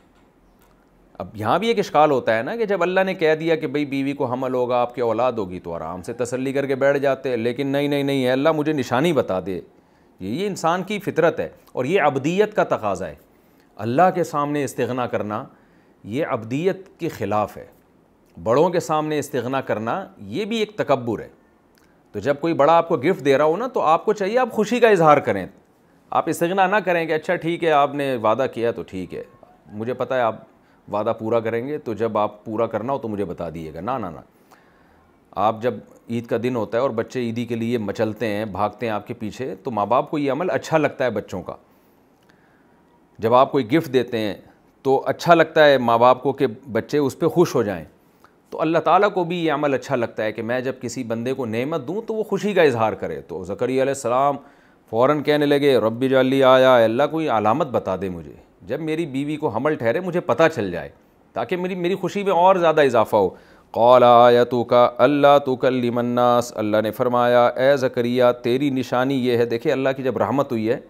अब यहाँ भी एक इश्काल होता है ना कि जब अल्लाह ने कह दिया कि भाई बीवी को हमल होगा आपके औलाद होगी तो आराम से तसल्ली करके बैठ जाते हैं लेकिन नहीं नहीं नहीं है अल्लाह मुझे निशानी बता दे ये ये इंसान की फितरत है और ये अबदीत का तकाजा है अल्लाह के सामने इस्तना करना ये अबदीत के ख़िलाफ़ है बड़ों के सामने इस्तना करना ये भी एक तकबर है तो जब कोई बड़ा आपको गिफ्ट दे रहा हो ना तो आपको चाहिए आप खुशी का इजहार करें आप इस्तना ना करें कि अच्छा ठीक है आपने वादा किया तो ठीक है मुझे पता है आप वादा पूरा करेंगे तो जब आप पूरा करना हो तो मुझे बता दिएगा ना ना ना आप जब ईद का दिन होता है और बच्चे ईदी के लिए मचलते हैं भागते हैं आपके पीछे तो माँ बाप को ये अमल अच्छा लगता है बच्चों का जब आप कोई गिफ्ट देते हैं तो अच्छा लगता है माँ बाप को कि बच्चे उस पर खुश हो जाएं तो अल्लाह ताला को भी ये अमल अच्छा लगता है कि मैं जब किसी बंदे को नेमत दूँ तो वो खुशी का इजहार करे तो ज़करी सलाम फ़ौर कहने लगे रब्बी जाली आया अल्लाह कोई अलामत बता दे मुझे जब मेरी बीवी को हमल ठहरे मुझे पता चल जाए ताकि मेरी मेरी खुशी में और ज़्यादा इजाफ़ा हो कौल आया तो का अल्लाह तो कल्लिमन्नास अल्लाह ने फरमाया ए ज़करिया तेरी निशानी ये है देखिए अल्लाह की जब रहमत हुई है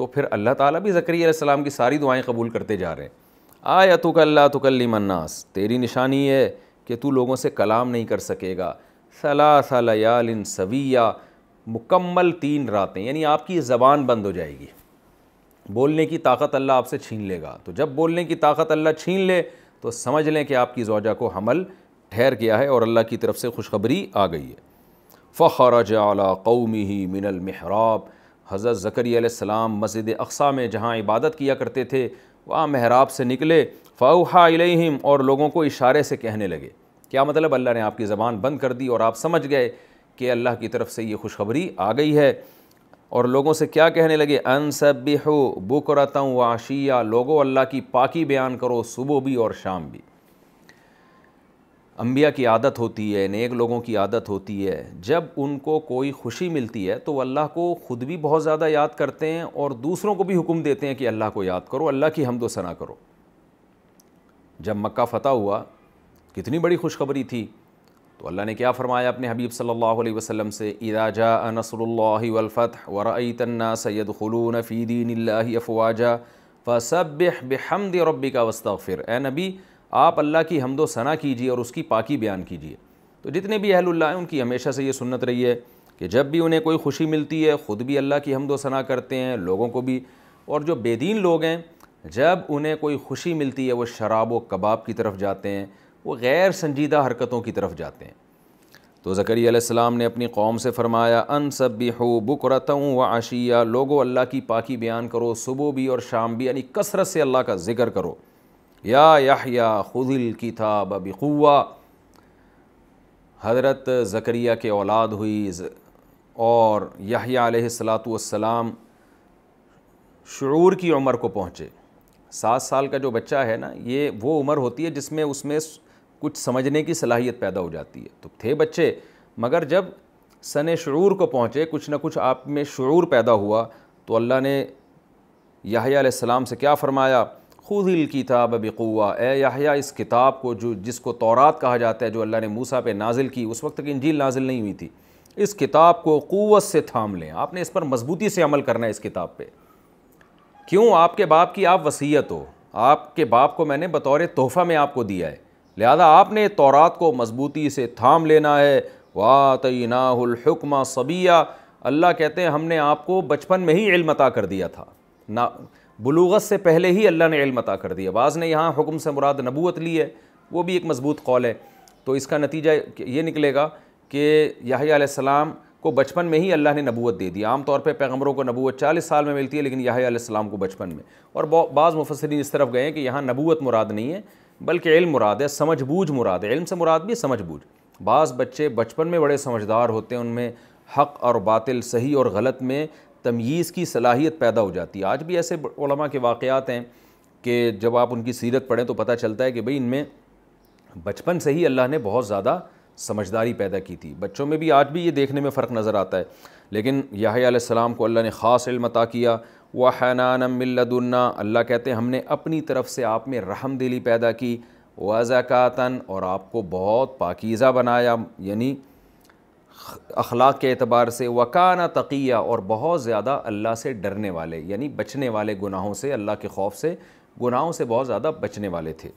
तो फिर अल्लाह ताला भी ज़करिया की सारी दुआएं कबूल करते जा रहे हैं आया तो कल्ला तो कल्ली मन्नास तेरी निशानी है कि तू लोगों से कलाम नहीं कर सकेगा सला लयाल इन सविया मुकम्मल तीन रातें यानी आपकी ज़बान बंद हो जाएगी बोलने की ताकत अल्लाह आपसे छीन लेगा तो जब बोलने की ताकत अल्लाह छीन ले तो समझ लें कि आपकी जौजा को हमल ठहर गया है और अल्लाह की तरफ से खुशखबरी आ गई है फ़खरज अला कौमी ही मिनल महराब हज़रत ज़करी सलाम मस्जिद अक्सा में जहाँ इबादत किया करते थे वह महराब से निकले फ़ाउहा इलेहिम और लोगों को इशारे से कहने लगे क्या मतलब अल्लाह ने आपकी ज़बान बंद कर दी और आप समझ गए कि अल्लाह की तरफ से ये खुशखबरी आ गई है और लोगों से क्या कहने लगे अनसबिहो बुकरता वाशिया लोगों अल्लाह की पाकी बयान करो सुबह भी और शाम भी अम्बिया की आदत होती है नेक लोगों की आदत होती है जब उनको कोई खुशी मिलती है तो अल्लाह को ख़ुद भी बहुत ज़्यादा याद करते हैं और दूसरों को भी हुक्म देते हैं कि अल्लाह को याद करो अल्लाह की हमदो सना करो जब मक्का फ़तह हुआ कितनी बड़ी खुशखबरी थी तो अल्लाह ने क्या फ़रमाया अपने हबीब सल्लल्लाहु अलैहि वसल्लम से इराजा नसरुल्लाह वलफ़तह वरई तन्ना सैद खलून फ़ीदीन अफवाजा फ़सब बेहमद रबी का ए नबी आप अल्लाह की हमदो सना कीजिए और उसकी पाकी बयान कीजिए तो जितने भी अहलुल्ला हैं उनकी हमेशा से ये सुन्नत रही है कि जब भी उन्हें कोई खुशी मिलती है ख़ुद भी अल्लाह की हमदो सना करते हैं लोगों को भी और जो बेदीन लोग हैं जब उन्हें कोई खुशी मिलती है वो शराब व कबाब की तरफ जाते हैं वो गैर संजीदा हरकतों की तरफ जाते हैं तो ज़करियाम ने अपनी कौम से फरमाया अन सब भी हो बुकरत व आशिया लोगो अल्लाह की पाकी बयान करो सुबह भी और शाम भी यानी कसरत से अल्लाह का जिक्र करो या याहिया खुदिल किताब बबुआ हज़रत ज़करिया के औलाद हुई और याहिया सलातम शूर की उम्र को पहुँचे सात साल का जो बच्चा है ना ये वो उम्र होती है जिसमें उसमें कुछ समझने की सलाहियत पैदा हो जाती है तो थे बच्चे मगर जब सन शूर को पहुँचे कुछ ना कुछ आप में शूर पैदा हुआ तो अल्लाह ने याहिया सलाम से क्या फ़रमाया खुदिल किताब बकुआ ए याहिया इस किताब को जो जिसको तौरात कहा जाता है जो अल्लाह ने मूसा पर नाजिल की उस वक्त तक इंजील नाजिल नहीं हुई थी इस किताब को क़वत से थाम लें आपने इस पर मजबूती से अमल करना है इस किताब पर क्यों आपके बाप की आप वसीयत हो आपके बाप को मैंने बतौर तोहफ़ा में आपको दिया है लिहाजा आपने तौरात को मजबूती से थाम लेना है वाह तयनाहुलकमा सबिया अल्लाह कहते हैं हमने आपको बचपन में ही इल्म कर दिया था ना बलूगत से पहले ही अल्लाह ने इल्म अता कर दिया बाज़ ने यहाँ हुक्म से मुराद नबूत ली है वो भी एक मज़बूत कौल है तो इसका नतीजा ये निकलेगा कि याहयाम को बचपन में ही अल्लाह ने नबूत दे दी आमतौर पर पैगम्बरों को नबूत चालीस साल में मिलती है लेकिन याहयाम को बचपन में और बाज़ मुफसरीन इस तरफ गए हैं कि यहाँ नबूत मुराद नहीं है बल्कि इल्म मुराद है समझ बूझ मुराद है इल्म से मुराद भी समझ बूझ बाज़ बच्चे बचपन में बड़े समझदार होते हैं उनमें हक़ और बातिल सही और गलत में तमीज़ की सलाहियत पैदा हो जाती है आज भी ऐसे ओलमा के वाक़ात हैं कि जब आप उनकी सीरत पढ़ें तो पता चलता है कि भाई इनमें बचपन से ही अल्लाह ने बहुत ज़्यादा समझदारी पैदा की थी बच्चों में भी आज भी ये देखने में फ़र्क नज़र आता है लेकिन यहाँ सलाम को अल्लाह ने ख़ास इल्म किया वह हनान मिल्लदुन्ना अल्लाह कहते हैं हमने अपनी तरफ से आप में रहम दिली पैदा की वज़ाकता और आपको बहुत पाकिज़ा बनाया यानी अखलाक के अतबार से वकाना तकिया और बहुत ज़्यादा अल्लाह से डरने वाले यानी बचने वाले गुनाहों से अल्लाह के खौफ से गुनाहों से बहुत ज़्यादा बचने वाले थे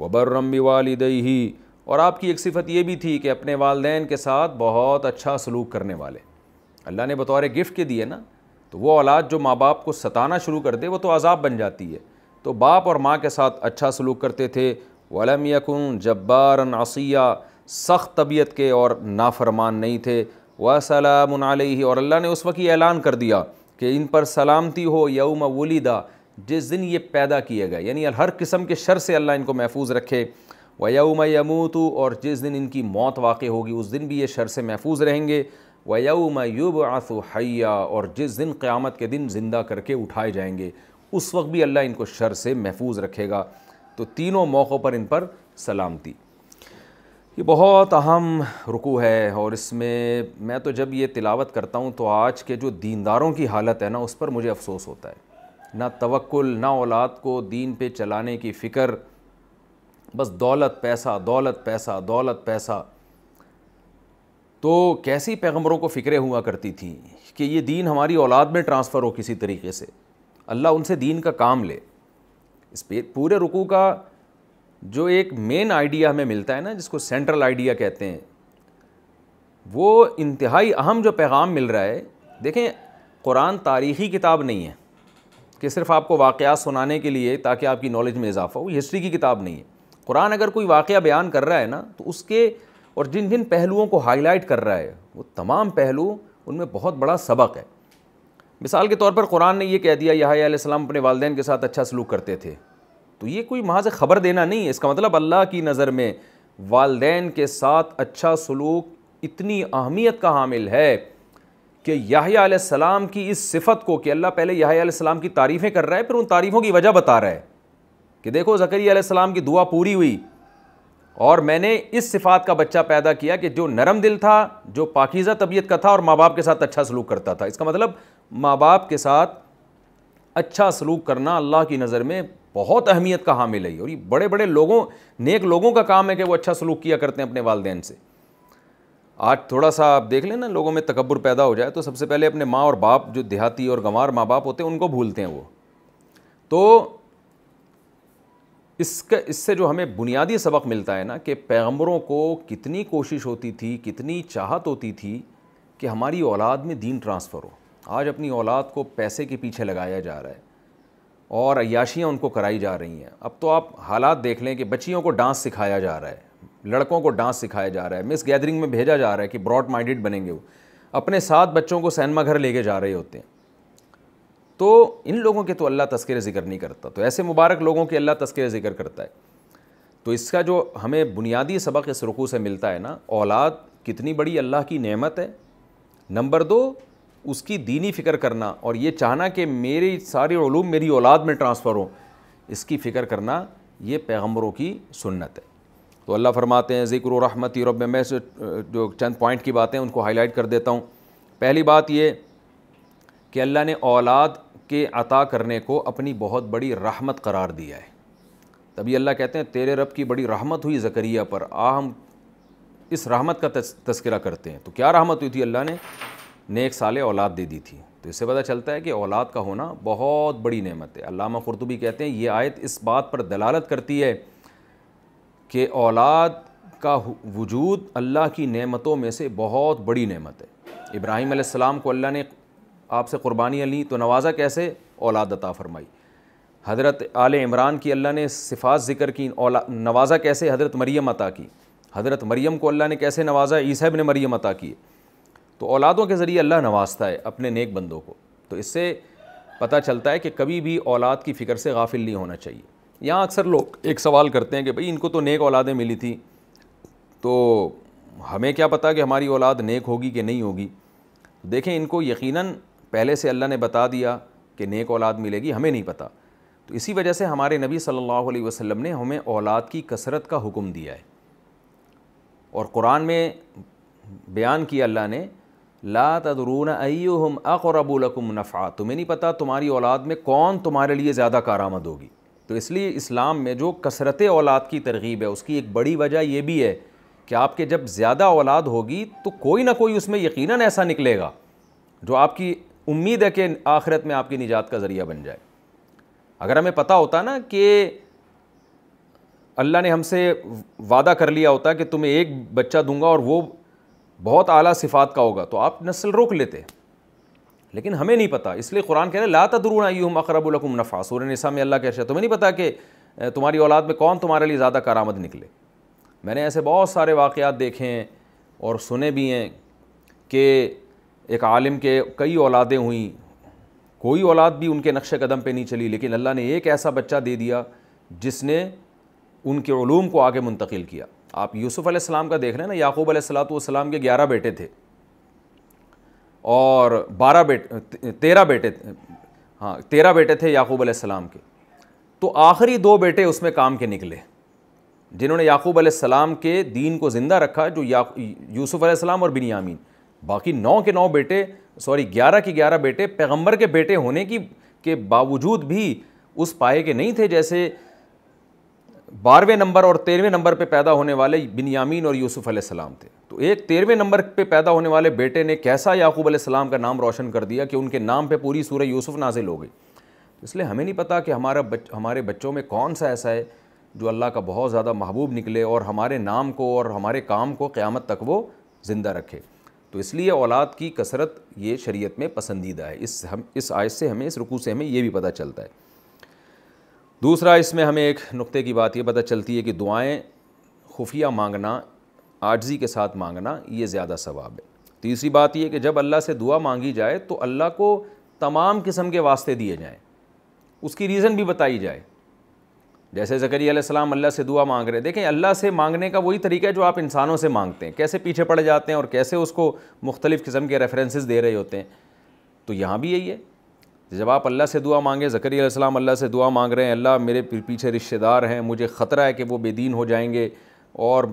वबर्रम वालदही और आपकी एक सिफत ये भी थी कि अपने वालदेन के साथ बहुत अच्छा सलूक करने वाले अल्लाह ने बतौर गिफ्ट के दिए ना तो वो औलाद जो माँ बाप को सताना शुरू कर दे वो तो अजाब बन जाती है तो बाप और माँ के साथ अच्छा सलूक करते थे वलम यकुन जब्बारन आसिया सख्त तबीयत के और नाफरमान नहीं थे वसलाम ही और अल्लाह ने उस वक्त ये ऐलान कर दिया कि इन पर सलामती हो यौम वलीदा जिस दिन ये पैदा किए गए यानी हर किस्म के शर से अल्लाह इनको महफूज रखे व यौम यमूतु और जिस दिन इनकी मौत वाक़ होगी उस दिन भी ये शर से महफूज रहेंगे व यौम युब आसु हया और जिस दिन क़्यामत के दिन ज़िंदा करके उठाए जाएंगे उस वक्त भी अल्लाह इनको शर से महफूज रखेगा तो तीनों मौक़ों पर इन पर सलामती ये बहुत अहम रुकू है और इसमें मैं तो जब ये तिलावत करता हूँ तो आज के जो दीनदारों की हालत है ना उस पर मुझे अफसोस होता है ना तवक्ल ना औलाद को दीन पे चलाने की फ़िक्र बस दौलत पैसा दौलत पैसा दौलत पैसा तो कैसी पैगम्बरों को फ़िक्रें हुआ करती थी कि ये दीन हमारी औलाद में ट्रांसफ़र हो किसी तरीके से अल्लाह उनसे दीन का काम ले इस पूरे रुकू का जो एक मेन आइडिया हमें मिलता है ना जिसको सेंट्रल आइडिया कहते हैं वो इंतहाई अहम जो पैगाम मिल रहा है देखें कुरान तारीख़ी किताब नहीं है कि सिर्फ आपको वाक़ सुनाने के लिए ताकि आपकी नॉलेज में इजाफा हो हिस्ट्री की किताब नहीं है कुरान अगर कोई वाक़ बयान कर रहा है ना तो उसके और जिन जिन पहलुओं को हाईलाइट कर रहा है वो तमाम पहलू उनमें बहुत बड़ा सबक है मिसाल के तौर पर कुरान ने यह कह दिया यहाँ यहा अपने वालदेन के साथ अच्छा सलूक करते थे तो ये कोई महज ख़बर देना नहीं है इसका मतलब अल्लाह की नज़र में वालदेन के साथ अच्छा सलूक इतनी अहमियत का हामिल है कि याहिया सलाम की इस सिफत को कि अल्लाह पहले याहिया सलाम की तारीफ़ें कर रहा है फिर उन तारीफ़ों की वजह बता रहा है कि देखो ज़करिया सलाम की दुआ पूरी हुई और मैंने इस सिफात का बच्चा पैदा किया कि जो नरम दिल था जो पाकिज़ा तबीयत का था और माँ बाप के साथ अच्छा सलूक करता था इसका मतलब माँ बाप के साथ अच्छा सलूक करना अल्लाह की नज़र में बहुत अहमियत का हामिल है और ये बड़े बड़े लोगों नेक लोगों का काम है कि वो अच्छा सलूक किया करते हैं अपने वालदेन से आज थोड़ा सा आप देख लें ना लोगों में तकबर पैदा हो जाए तो सबसे पहले अपने माँ और बाप जो देहाती और गंवार माँ बाप होते हैं उनको भूलते हैं वो तो इसका इससे जो हमें बुनियादी सबक मिलता है ना कि पैगम्बरों को कितनी कोशिश होती थी कितनी चाहत होती थी कि हमारी औलाद में दीन ट्रांसफ़र हो आज अपनी औलाद को पैसे के पीछे लगाया जा रहा है और अयाशियाँ उनको कराई जा रही हैं अब तो आप हालात देख लें कि बच्चियों को डांस सिखाया जा रहा है लड़कों को डांस सिखाया जा रहा है मिस गैदरिंग में भेजा जा रहा है कि ब्रॉड माइंडेड बनेंगे वो अपने साथ बच्चों को सैनमा घर लेके जा रहे होते हैं तो इन लोगों के तो अल्लाह तस्कर ज़िक्र नहीं करता तो ऐसे मुबारक लोगों के अल्लाह तस्कर ज़िक्र करता है तो इसका जो हमें बुनियादी सबक इस रुकू से मिलता है ना औलाद कितनी बड़ी अल्लाह की नेमत है नंबर दो उसकी दीनी फ़िक्र करना और ये चाहना कि मेरे सारे ूम मेरी औलाद में ट्रांसफ़र हो इसकी फ़िक्र करना ये पैगम्बरों की सुन्नत है तो अल्लाह फरमाते हैं ज़िक्र रहमती रब मैं जो चंद पॉइंट की बातें उनको हाईलाइट कर देता हूँ पहली बात ये कि अल्लाह ने औलाद के अता करने को अपनी बहुत बड़ी रहमत करार दिया है तभी अल्लाह कहते हैं तेरे रब की बड़ी रहमत हुई ज़करिया पर आ हम इस रहमत का तस्करा करते हैं तो क्या रहमत हुई थी अल्लाह ने नेक साल औलाद दे दी थी तो इससे पता चलता है कि औलाद का होना बहुत बड़ी नेमत है अलामा ख़ुरतबी कहते हैं ये आयत इस बात पर दलालत करती है कि औलाद का वजूद अल्लाह की नेमतों में से बहुत बड़ी नेमत है इब्राहीम आसमाम को अल्लाह ने आपसे क़ुरबानियाँ ली तो नवाज़ा कैसे औलाद अता फ़रमाई हज़रत आल इमरान की अल्लाह ने सिफात ज़िक्र की औला नवाज़ा कैसे हज़रत मरीम अता की हज़रत मरीम को अल्लाह ने कैसे नवाज़ा ईसा ने मरीम अता की तो औलादों के ज़रिए अल्लाह नवाजता है अपने नेक बंदों को तो इससे पता चलता है कि कभी भी औलाद की फ़िक्र से गाफिल नहीं होना चाहिए यहाँ अक्सर लोग एक सवाल करते हैं कि भाई इनको तो नेक औलादें मिली थी तो हमें क्या पता कि हमारी औलाद नेक होगी कि नहीं होगी देखें इनको यकीन पहले से अल्लाह ने बता दिया कि नेक औलाद मिलेगी हमें नहीं पता तो इसी वजह से हमारे नबी सल्लल्लाहु अलैहि वसल्लम ने हमें औलाद की कसरत का हुक्म दिया है और कुरान में बयान किया अल्लाह ने ला तदरून अयुम अक़रबुलकुम नफ़ा तुम्हें नहीं पता तुम्हारी औलाद में कौन तुम्हारे लिए ज़्यादा कार आमद होगी तो इसलिए इस्लाम में जो कसरत औलाद की तरगीब है उसकी एक बड़ी वजह यह भी है कि आपके जब ज़्यादा औलाद होगी तो कोई ना कोई उसमें यकीन ऐसा निकलेगा जो आपकी उम्मीद है कि आखिरत में आपकी निजात का ज़रिया बन जाए अगर हमें पता होता ना कि अल्लाह ने हमसे वादा कर लिया होता कि तुम्हें एक बच्चा दूंगा और वो बहुत आला सिफात का होगा तो आप नस्ल रोक लेते लेकिन हमें नहीं पता इसलिए कुरान कह रहे ला तदरून अयुम अकरबुलकुम नफ़ा सूर निसा में अल्लाह के अर्शा तुम्हें नहीं पता कि तुम्हारी औलाद में कौन तुम्हारे लिए ज़्यादा करामद निकले मैंने ऐसे बहुत सारे वाक़ात देखे हैं और सुने भी हैं कि एक आलिम के कई औलादें हुई कोई औलाद भी उनके नक्श कदम पर नहीं चली लेकिन अल्लाह ने एक ऐसा बच्चा दे दिया जिसने उनके ूम को आगे मुंतकिल किया आप यूसुफ़ आसमाम का देख रहे हैं ना याकूब आसलातम के ग्यारह बेटे थे और बारह बेटे तेरह बेटे हाँ तेरह बेटे थे याकूब आसमाम के तो आखिरी दो बेटे उसमें काम के निकले जिन्होंने याकूब आसमाम के दीन को ज़िंदा रखा जो यूसुफ़ आसमाम और बिनियामीन बाकी नौ के नौ बेटे सॉरी ग्यारह के ग्यारह बेटे पैगंबर के बेटे होने की के बावजूद भी उस पाए के नहीं थे जैसे बारहवें नंबर और तेरहवें नंबर पे पैदा होने वाले बिनयामीन और यूसुफ सलाम थे तो एक तेरहवें नंबर पे पैदा होने वाले बेटे ने कैसा याकूब सलाम का नाम रोशन कर दिया कि उनके नाम पे पूरी सूर्य यूसुफ नाजिल हो गई इसलिए हमें नहीं पता कि हमारा बच, हमारे बच्चों में कौन सा ऐसा है जो अल्लाह का बहुत ज़्यादा महबूब निकले और हमारे नाम को और हमारे काम को क़्यामत तक वो ज़िंदा रखे तो इसलिए औलाद की कसरत ये शरीय में पसंदीदा है इस हम इस आयत से हमें इस रुकू से हमें ये भी पता चलता है दूसरा इसमें हमें एक नुक्ते की बात यह पता चलती है कि दुआएँ खुफिया मांगना आर्जी के साथ मांगना ये ज़्यादा सवाब है तीसरी बात यह कि जब अल्लाह से दुआ मांगी जाए तो अल्लाह को तमाम किस्म के वास्ते दिए जाएँ उसकी रीज़न भी बताई जाए जैसे जकरी आसमाम अल्लाह से दुआ मांग रहे देखें अल्लाह से मांगने का वही तरीका है जो आप इंसानों से मांगते हैं कैसे पीछे पड़ जाते हैं और कैसे उसको मुख्तलिफ़ किस्म के रेफरेंसेस दे रहे होते हैं तो यहाँ भी यही है जब आप अल्लाह से दुआ मांगे ज़करी अलैहिस्सलाम अल्लाह से दुआ मांग रहे हैं अल्लाह मेरे पीछे रिश्तेदार हैं मुझे ख़तरा है कि वो बेदीन हो जाएंगे और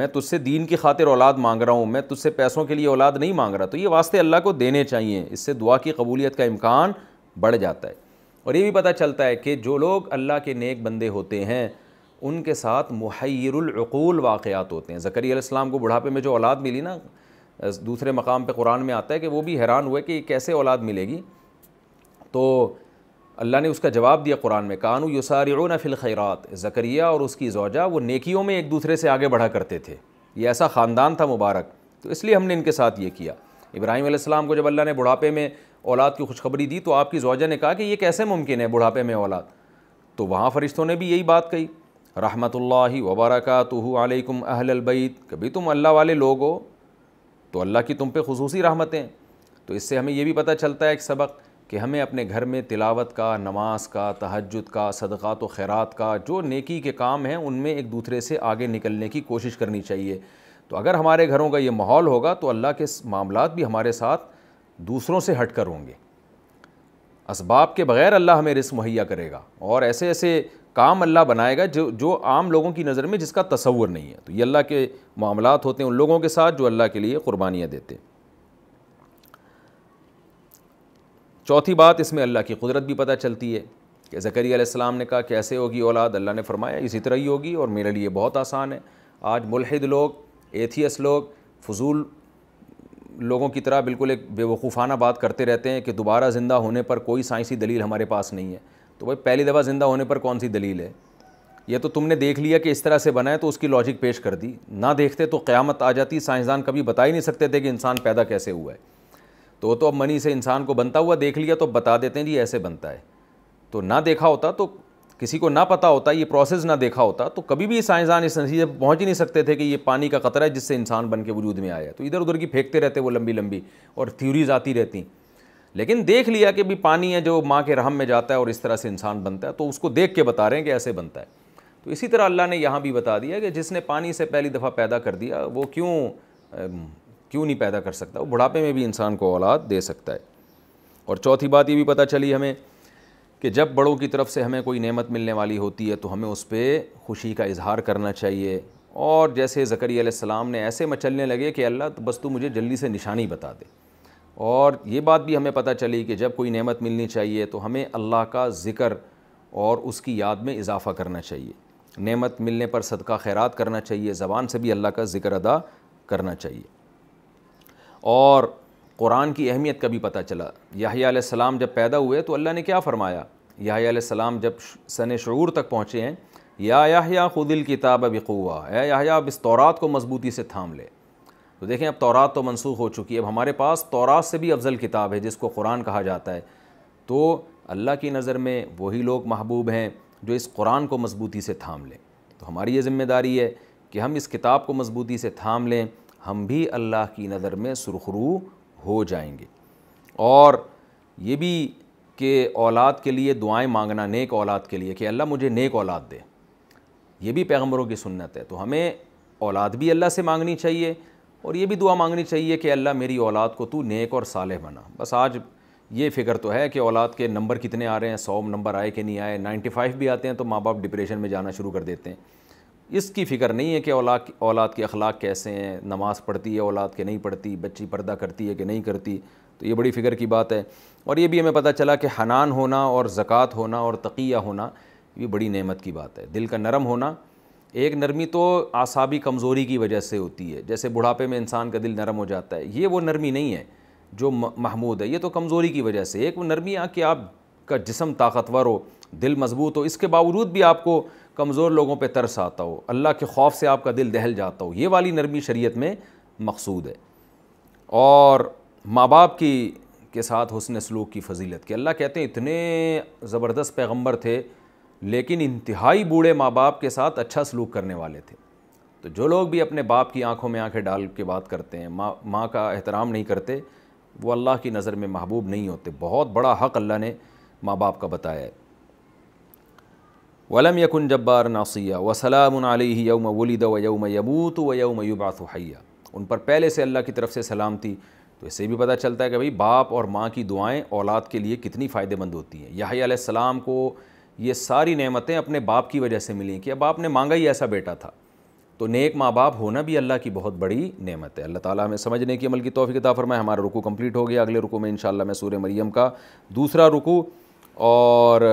मैं तुझसे दीन की खातिर औलाद मांग रहा हूँ मैं तुझसे पैसों के लिए औलाद नहीं मांग रहा तो ये वास्ते अल्लाह को देने चाहिए इससे दुआ की कबूलियत का इम्कान बढ़ जाता है और ये भी पता चलता है कि जो लोग अल्लाह के नेक बंदे होते हैं उनके साथ मुहैरकूल वाक़ात होते हैं ज़करी को बुढ़ापे में जो औलाद मिली ना दूसरे मकाम पर कुरान में आता है कि वो भी हैरान हुए कि कैसे औलाद मिलेगी तो अल्लाह ने उसका जवाब दिया कुरान में कानू यसारन फ़िल खैरात ज़करिया और उसकी जोज़ा वो नेकियों में एक दूसरे से आगे बढ़ा करते थे ये ऐसा ख़ानदान था मुबारक तो इसलिए हमने इनके साथ ये किया इब्राहिम आसमाम को जब अल्लाह ने बुढ़ापे में औलाद की खुशखबरी दी तो आपकी जौजा ने कहा कि ये कैसे मुमकिन है बुढ़ापे में औलाद तो वहाँ फ़रिश्तों ने भी यही बात कही रहमत वबरकतुम अहलबैत कभी तुम अल्लाह वाले लोग हो तो अल्लाह की तुम पर खसूसी रहमतें तो इससे हमें यह भी पता चलता है एक सबक कि हमें अपने घर में तिलावत का नमाज का तहजद का सदक़ात तो खैरात का जो नेकी के काम हैं उनमें एक दूसरे से आगे निकलने की कोशिश करनी चाहिए तो अगर हमारे घरों का ये माहौल होगा तो अल्लाह के मामला भी हमारे साथ दूसरों से हट कर होंगे इसबाब के बग़ैर अल्लाह हमें रिस्क मुहैया करेगा और ऐसे ऐसे काम अल्लाह बनाएगा जो जो आम लोगों की नज़र में जिसका तसवर नहीं है तो ये अल्लाह के मामला होते हैं उन लोगों के साथ जो अल्लाह के लिए क़ुरबानियाँ देते हैं चौथी बात इसमें अल्लाह की कुदरत भी पता चलती है कि ज़करिया ने कहा कैसे होगी औलाद अल्लाह ने फरमाया इसी तरह ही होगी और मेरे लिए बहुत आसान है आज मुलहद लोग एथियस लोग फजूल लोगों की तरह बिल्कुल एक बेवकूफ़ाना बात करते रहते हैं कि दोबारा ज़िंदा होने पर कोई साइंसी दलील हमारे पास नहीं है तो भाई पहली दफ़ा ज़िंदा होने पर कौन सी दलील है ये तो तुमने देख लिया कि इस तरह से बनाए तो उसकी लॉजिक पेश कर दी ना देखते तो क़्यामत आ जाती साइंसदान कभी बता ही नहीं सकते थे कि इंसान पैदा कैसे हुआ है तो तो अब मनी से इंसान को बनता हुआ देख लिया तो बता देते हैं जी ऐसे बनता है तो ना देखा होता तो किसी को ना पता होता ये प्रोसेस ना देखा होता तो कभी भी साइंसदान इस नतीजे पर पहुँच ही नहीं सकते थे कि ये पानी का खतरा है जिससे इंसान बन के वजूद में आया तो इधर उधर की फेंकते रहते वो लंबी लंबी और थ्यूरीज आती रहती लेकिन देख लिया कि भी पानी है जो माँ के रहम में जाता है और इस तरह से इंसान बनता है तो उसको देख के बता रहे हैं कि ऐसे बनता है तो इसी तरह अल्लाह ने यहाँ भी बता दिया कि जिसने पानी से पहली दफ़ा पैदा कर दिया वो क्यों क्यों नहीं पैदा कर सकता वो बुढ़ापे में भी इंसान को औलाद दे सकता है और चौथी बात ये भी पता चली हमें कि जब बड़ों की तरफ से हमें कोई नेमत मिलने वाली होती है तो हमें उस पर खुशी का इजहार करना चाहिए और जैसे ज़करी सलाम ने ऐसे मचलने लगे कि अल्लाह तो बस तू मुझे जल्दी से निशानी बता दे और ये बात भी हमें पता चली कि जब कोई नेमत मिलनी चाहिए तो हमें अल्लाह का ज़िक्र और उसकी याद में इजाफ़ा करना चाहिए नेमत मिलने पर सदका खैरात करना चाहिए ज़बान से भी अल्लाह का ज़िक्र अदा करना चाहिए और कुरान की अहमियत का भी पता चला याहिया सलाम जब पैदा हुए तो अल्लाह ने क्या फ़रमाया याहिया सलाम जब सन शूर तक पहुँचे हैं या याहिया खुदिल किताब बकुआ या याहिया अब इस तौरात को मजबूती से थाम ले तो देखें अब तौरात तो मनसूख हो चुकी है अब हमारे पास तौरात से भी अफजल किताब है जिसको कुरान कहा जाता है तो अल्लाह की नज़र में वही लोग महबूब हैं जो इस कुरान को मजबूती से थाम लें तो हमारी ये ज़िम्मेदारी है कि हम इस किताब को मजबूती से थाम लें हम भी अल्लाह की नज़र में सुरखरू हो जाएंगे और ये भी कि औलाद के लिए दुआएं मांगना नेक औलाद के लिए कि अल्लाह मुझे नेक औलाद दे ये भी पैगम्बरों की सुन्नत है तो हमें औलाद भी अल्लाह से मांगनी चाहिए और ये भी दुआ मांगनी चाहिए कि अल्लाह मेरी औलाद को तू नेक और सालह बना बस आज ये फ़िक्र तो है कि औलाद के नंबर कितने आ रहे हैं सौ नंबर आए कि नहीं आए नाइन्टी फाइव भी आते हैं तो माँ बाप डिप्रेशन में जाना शुरू कर देते हैं इसकी फ़िक्र नहीं है कि औला औलाद के अखलाक कैसे हैं नमाज़ पढ़ती है औलाद के नहीं पढ़ती बच्ची पर्दा करती है कि नहीं करती तो ये बड़ी फ़िक्र की बात है और ये भी हमें पता चला कि हनान होना और ज़क़़त होना और तकिया होना ये बड़ी नमत की बात है दिल का नरम होना एक नरमी तो आसाबी कमज़ोरी की वजह से होती है जैसे बुढ़ापे में इंसान का दिल नरम हो जाता है ये वो नरमी नहीं है जो महमूद है ये तो कमज़ोरी की वजह से एक वो नरमी आ कि आपका जिसम ताकतवर हो दिल मजबूत हो इसके बावजूद भी आपको कमज़ोर लोगों पर तरस आता हो अल्लाह के खौफ से आपका दिल दहल जाता हो ये वाली नरमी शरीयत में मकसूद है और माँ बाप की के साथ हसन सलूक की फजीलत कि अल्लाह कहते हैं इतने ज़बरदस्त पैगम्बर थे लेकिन इंतहाई बूढ़े माँ बाप के साथ अच्छा सलूक करने वाले थे तो जो लोग भी अपने बाप की आँखों में आँखें डाल के बात करते हैं माँ माँ का एहतराम नहीं करते वो अल्लाह की नज़र में महबूब नहीं होते बहुत बड़ा हक़ अल्लाह ने माँ बाप का बताया है वलम यकुन जब्बार नासिया वसलाम यौम वलिद व यौम यमूत व यौम युबात उन पर पहले से अल्लाह की तरफ से सलाम थी तो इससे भी पता चलता है कि भाई बाप और माँ की दुआएं औलाद के लिए कितनी फ़ायदेमंद होती हैं यही सलाम को ये सारी नेमतें अपने बाप की वजह से मिली कि अब बाप ने मांगा ही ऐसा बेटा था तो नेक माँ बाप होना भी अल्लाह की बहुत बड़ी नेमत है अल्लाह ताला हमें समझने की अमल की तोफ़ी किताब में हमारा रुकू कम्प्लीट हो गया अगले रुकू में इन मैं सूर्य मरियम का दूसरा रुकू और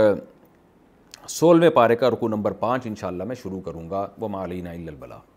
सोलहवें पारे का रुकू नंबर पाँच इन मैं शुरू करूँगा वमा मालीना इलबला